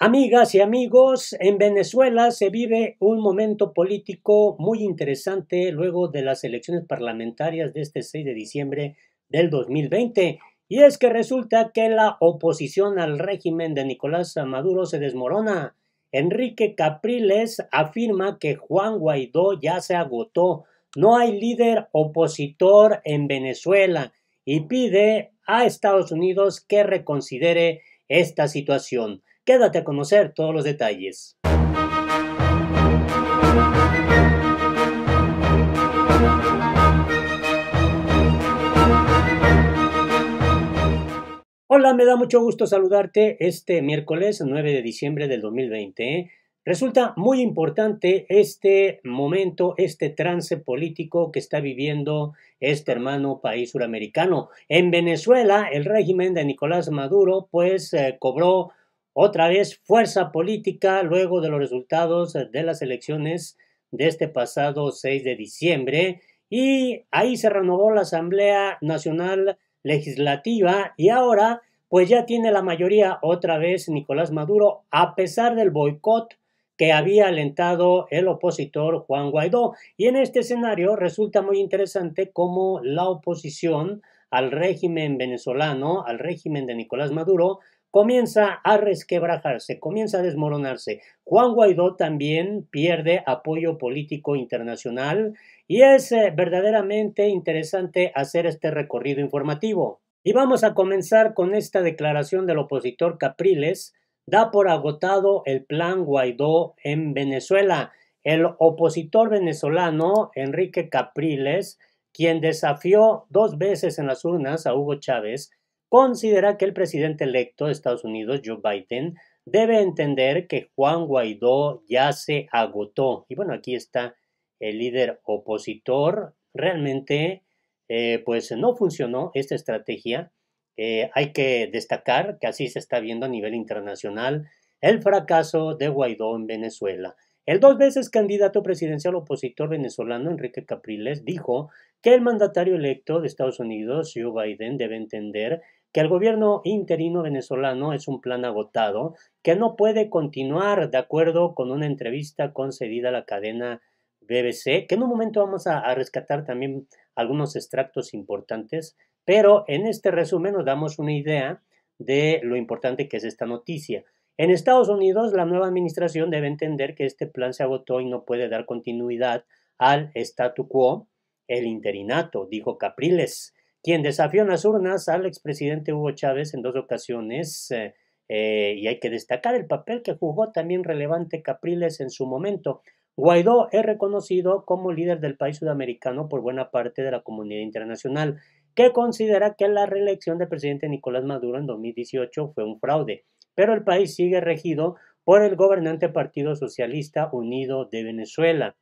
Amigas y amigos, en Venezuela se vive un momento político muy interesante luego de las elecciones parlamentarias de este 6 de diciembre del 2020. Y es que resulta que la oposición al régimen de Nicolás Maduro se desmorona. Enrique Capriles afirma que Juan Guaidó ya se agotó, no hay líder opositor en Venezuela y pide a Estados Unidos que reconsidere esta situación. Quédate a conocer todos los detalles. Hola, me da mucho gusto saludarte este miércoles 9 de diciembre del 2020. ¿eh? Resulta muy importante este momento, este trance político que está viviendo este hermano país suramericano. En Venezuela, el régimen de Nicolás Maduro pues eh, cobró otra vez fuerza política luego de los resultados de las elecciones de este pasado 6 de diciembre y ahí se renovó la Asamblea Nacional Legislativa y ahora pues ya tiene la mayoría otra vez Nicolás Maduro a pesar del boicot que había alentado el opositor Juan Guaidó. Y en este escenario resulta muy interesante cómo la oposición al régimen venezolano, al régimen de Nicolás Maduro, comienza a resquebrajarse, comienza a desmoronarse. Juan Guaidó también pierde apoyo político internacional y es eh, verdaderamente interesante hacer este recorrido informativo. Y vamos a comenzar con esta declaración del opositor Capriles. Da por agotado el plan Guaidó en Venezuela. El opositor venezolano Enrique Capriles, quien desafió dos veces en las urnas a Hugo Chávez, considera que el presidente electo de Estados Unidos, Joe Biden, debe entender que Juan Guaidó ya se agotó. Y bueno, aquí está el líder opositor. Realmente, eh, pues no funcionó esta estrategia. Eh, hay que destacar que así se está viendo a nivel internacional el fracaso de Guaidó en Venezuela. El dos veces candidato presidencial opositor venezolano Enrique Capriles dijo que el mandatario electo de Estados Unidos, Joe Biden, debe entender que el gobierno interino venezolano es un plan agotado que no puede continuar de acuerdo con una entrevista concedida a la cadena BBC, que en un momento vamos a, rescatar también algunos extractos importantes, pero en este resumen nos damos una idea de lo importante que es esta noticia. En Estados Unidos, la nueva administración debe entender que este plan se agotó y no puede dar continuidad al statu quo, el interinato, dijo Capriles, quien desafió en las urnas al expresidente Hugo Chávez en dos ocasiones. Eh, eh, y hay que destacar el papel que jugó también relevante Capriles en su momento. Guaidó es reconocido como líder del país sudamericano por buena parte de la comunidad internacional, que considera que la reelección del presidente Nicolás Maduro en 2018 fue un fraude, pero el país sigue regido por el gobernante Partido Socialista Unido de Venezuela.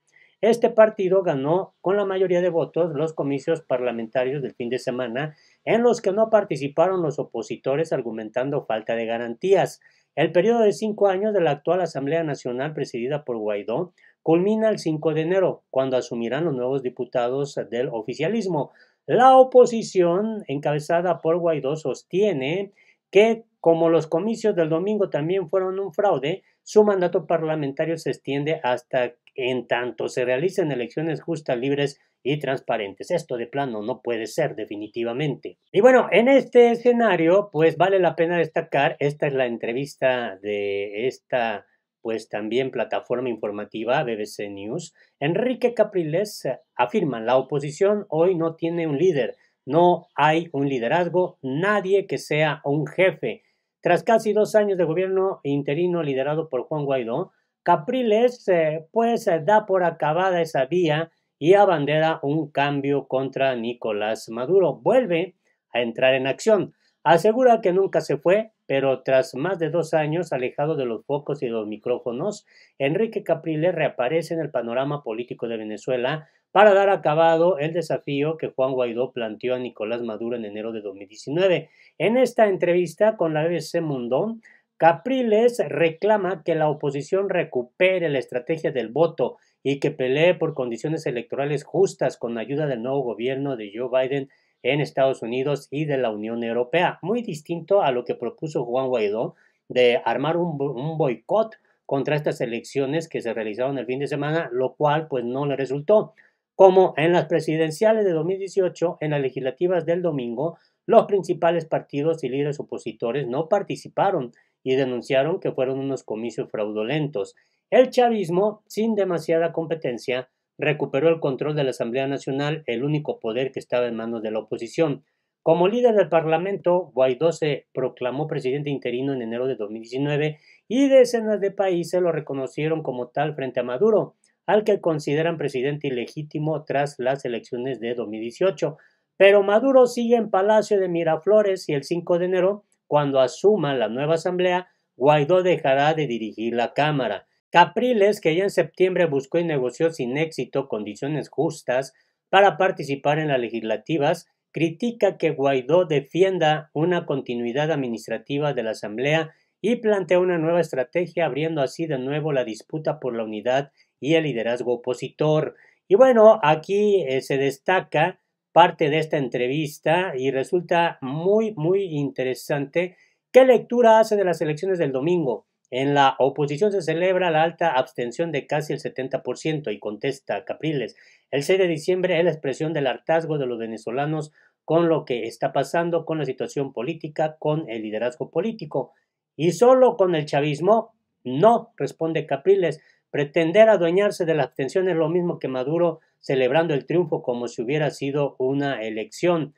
Este partido ganó con la mayoría de votos los comicios parlamentarios del fin de semana, en los que no participaron los opositores argumentando falta de garantías. El periodo de cinco años de la actual Asamblea Nacional presidida por Guaidó culmina el 5 de enero, cuando asumirán los nuevos diputados del oficialismo. La oposición, encabezada por Guaidó, sostiene que, como los comicios del domingo también fueron un fraude, su mandato parlamentario se extiende hasta en tanto se realicen elecciones justas, libres y transparentes. Esto de plano no puede ser definitivamente. Y bueno, en este escenario, pues vale la pena destacar, esta es la entrevista de esta pues también plataforma informativa BBC News, Enrique Capriles afirma, la oposición hoy no tiene un líder, no hay un liderazgo, nadie que sea un jefe. Tras casi dos años de gobierno interino liderado por Juan Guaidó, Capriles eh, pues eh, da por acabada esa vía y abandera un cambio contra Nicolás Maduro. Vuelve a entrar en acción. Asegura que nunca se fue, pero tras más de dos años alejado de los focos y los micrófonos, Enrique Capriles reaparece en el panorama político de Venezuela para dar acabado el desafío que Juan Guaidó planteó a Nicolás Maduro en enero de 2019. En esta entrevista con la BBC Mundón, Capriles reclama que la oposición recupere la estrategia del voto y que pelee por condiciones electorales justas con ayuda del nuevo gobierno de Joe Biden en Estados Unidos y de la Unión Europea, muy distinto a lo que propuso Juan Guaidó de armar un, boicot contra estas elecciones que se realizaron el fin de semana, lo cual pues no le resultó. Como en las presidenciales de 2018, en las legislativas del domingo, los principales partidos y líderes opositores no participaron y denunciaron que fueron unos comicios fraudulentos. El chavismo, sin demasiada competencia, recuperó el control de la Asamblea Nacional, el único poder que estaba en manos de la oposición. Como líder del Parlamento, Guaidó se proclamó presidente interino en enero de 2019 y decenas de países lo reconocieron como tal frente a Maduro, al que consideran presidente ilegítimo tras las elecciones de 2018. Pero Maduro sigue en Palacio de Miraflores y el 5 de enero cuando asuma la nueva asamblea, Guaidó dejará de dirigir la Cámara. Capriles, que ya en septiembre buscó y negoció sin éxito condiciones justas para participar en las legislativas, critica que Guaidó defienda una continuidad administrativa de la Asamblea y plantea una nueva estrategia, abriendo así de nuevo la disputa por la unidad y el liderazgo opositor. Y bueno, aquí eh, se destaca parte de esta entrevista y resulta muy, muy interesante. ¿Qué lectura hace de las elecciones del domingo? En la oposición se celebra la alta abstención de casi el 70% y contesta Capriles. El 6 de diciembre es la expresión del hartazgo de los venezolanos con lo que está pasando con la situación política, con el liderazgo político. Y solo con el chavismo, no, responde Capriles. Pretender adueñarse de la abstención es lo mismo que Maduro celebrando el triunfo como si hubiera sido una elección.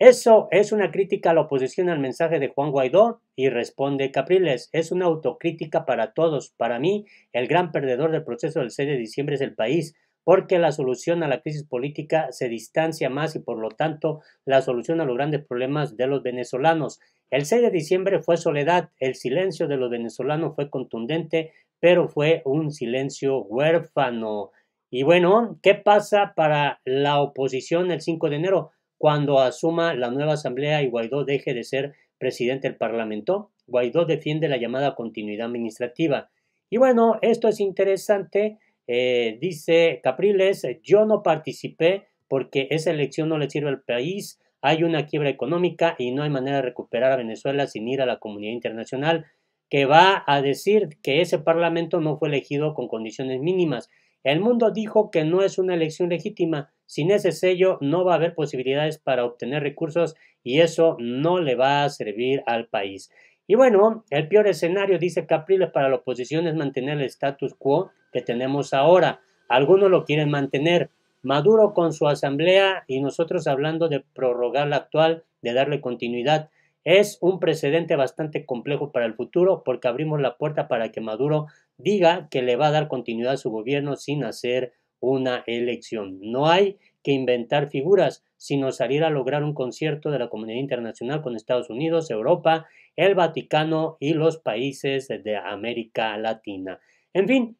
Eso es una crítica a la oposición al mensaje de Juan Guaidó y responde Capriles, es una autocrítica para todos. Para mí, el gran perdedor del proceso del 6 de diciembre es el país, porque la solución a la crisis política se distancia más y por lo tanto la solución a los grandes problemas de los venezolanos. El 6 de diciembre fue soledad, el silencio de los venezolanos fue contundente, pero fue un silencio huérfano. Y bueno, ¿qué pasa para la oposición el 5 de enero cuando asuma la nueva asamblea y Guaidó deje de ser presidente del Parlamento? Guaidó defiende la llamada continuidad administrativa. Y bueno, esto es interesante. Eh, dice Capriles, yo no participé porque esa elección no le sirve al país, hay una quiebra económica y no hay manera de recuperar a Venezuela sin ir a la comunidad internacional, que va a decir que ese parlamento no fue elegido con condiciones mínimas el mundo dijo que no es una elección legítima. Sin ese sello no va a haber posibilidades para obtener recursos y eso no le va a servir al país. Y bueno, el peor escenario, dice Capriles, para la oposición es mantener el status quo que tenemos ahora. Algunos lo quieren mantener. Maduro con su asamblea y nosotros hablando de prorrogar la actual, de darle continuidad. Es un precedente bastante complejo para el futuro porque abrimos la puerta para que Maduro diga que le va a dar continuidad a su gobierno sin hacer una elección. No hay que inventar figuras, sino salir a lograr un concierto de la comunidad internacional con Estados Unidos, Europa, el Vaticano y los países de América Latina. En fin,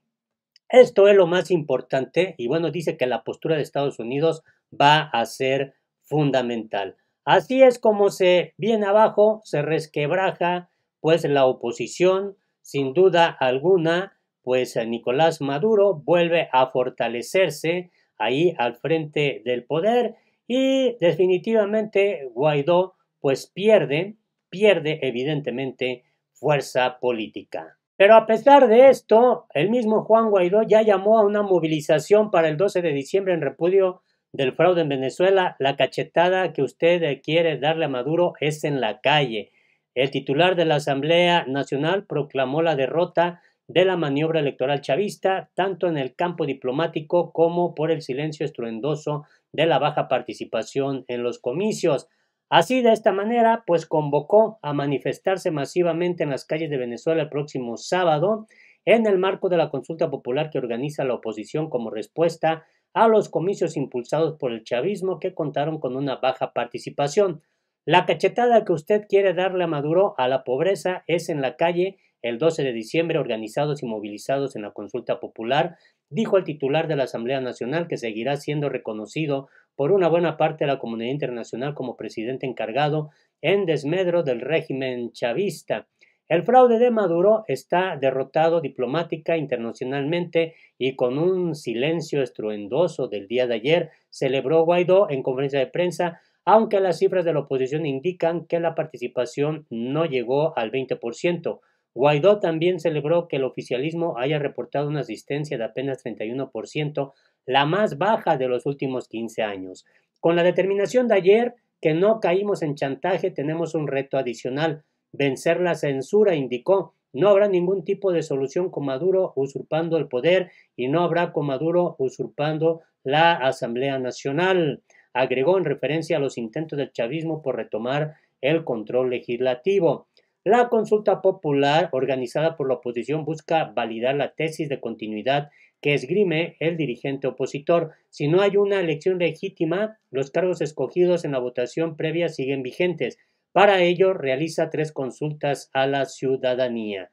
esto es lo más importante y bueno, dice que la postura de Estados Unidos va a ser fundamental. Así es como se viene abajo, se resquebraja pues la oposición, sin duda alguna, pues eh, Nicolás Maduro vuelve a fortalecerse ahí al frente del poder y definitivamente Guaidó pues pierde, pierde evidentemente fuerza política. Pero a pesar de esto, el mismo Juan Guaidó ya llamó a una movilización para el 12 de diciembre en repudio del fraude en Venezuela. La cachetada que usted eh, quiere darle a Maduro es en la calle. El titular de la Asamblea Nacional proclamó la derrota de la maniobra electoral chavista, tanto en el campo diplomático como por el silencio estruendoso de la baja participación en los comicios. Así, de esta manera, pues convocó a manifestarse masivamente en las calles de Venezuela el próximo sábado, en el marco de la consulta popular que organiza la oposición como respuesta a los comicios impulsados por el chavismo que contaron con una baja participación. La cachetada que usted quiere darle a Maduro a la pobreza es en la calle el 12 de diciembre, organizados y movilizados en la consulta popular, dijo el titular de la Asamblea Nacional que seguirá siendo reconocido por una buena parte de la comunidad internacional como presidente encargado en desmedro del régimen chavista. El fraude de Maduro está derrotado diplomática internacionalmente y con un silencio estruendoso del día de ayer celebró Guaidó en conferencia de prensa aunque las cifras de la oposición indican que la participación no llegó al 20%. Guaidó también celebró que el oficialismo haya reportado una asistencia de apenas 31%, la más baja de los últimos 15 años. Con la determinación de ayer que no caímos en chantaje, tenemos un reto adicional, vencer la censura, indicó. No habrá ningún tipo de solución con Maduro usurpando el poder y no habrá con Maduro usurpando la Asamblea Nacional agregó en referencia a los intentos del chavismo por retomar el control legislativo. La consulta popular organizada por la oposición busca validar la tesis de continuidad que esgrime el dirigente opositor. Si no hay una elección legítima, los cargos escogidos en la votación previa siguen vigentes. Para ello, realiza tres consultas a la ciudadanía.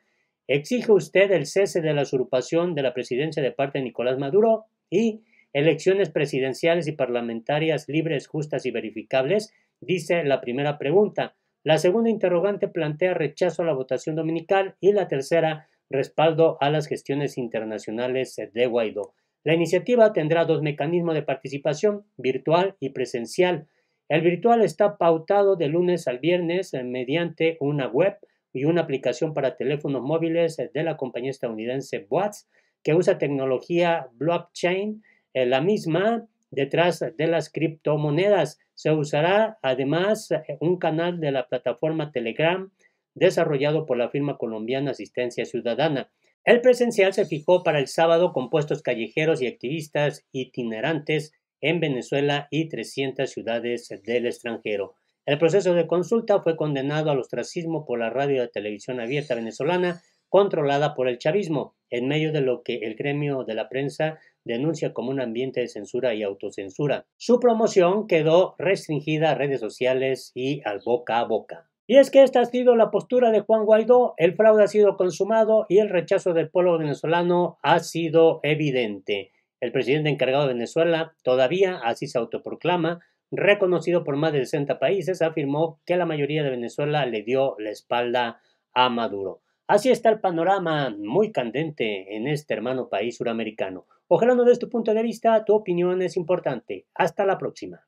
¿Exige usted el cese de la usurpación de la presidencia de parte de Nicolás Maduro? Y Elecciones presidenciales y parlamentarias libres, justas y verificables, dice la primera pregunta. La segunda interrogante plantea rechazo a la votación dominical y la tercera respaldo a las gestiones internacionales de Guaidó. La iniciativa tendrá dos mecanismos de participación, virtual y presencial. El virtual está pautado de lunes al viernes eh, mediante una web y una aplicación para teléfonos móviles eh, de la compañía estadounidense Watts, que usa tecnología blockchain eh, la misma detrás de las criptomonedas. Se usará además eh, un canal de la plataforma Telegram desarrollado por la firma colombiana Asistencia Ciudadana. El presencial se fijó para el sábado con puestos callejeros y activistas itinerantes en Venezuela y 300 ciudades del extranjero. El proceso de consulta fue condenado al ostracismo por la radio de televisión abierta venezolana controlada por el chavismo en medio de lo que el gremio de la prensa denuncia como un ambiente de censura y autocensura. Su promoción quedó restringida a redes sociales y al boca a boca. Y es que esta ha sido la postura de Juan Guaidó, el fraude ha sido consumado y el rechazo del pueblo venezolano ha sido evidente. El presidente encargado de Venezuela, todavía así se autoproclama, reconocido por más de 60 países, afirmó que la mayoría de Venezuela le dio la espalda a Maduro. Así está el panorama muy candente en este hermano país suramericano. Ojalá no desde tu punto de vista, tu opinión es importante. Hasta la próxima.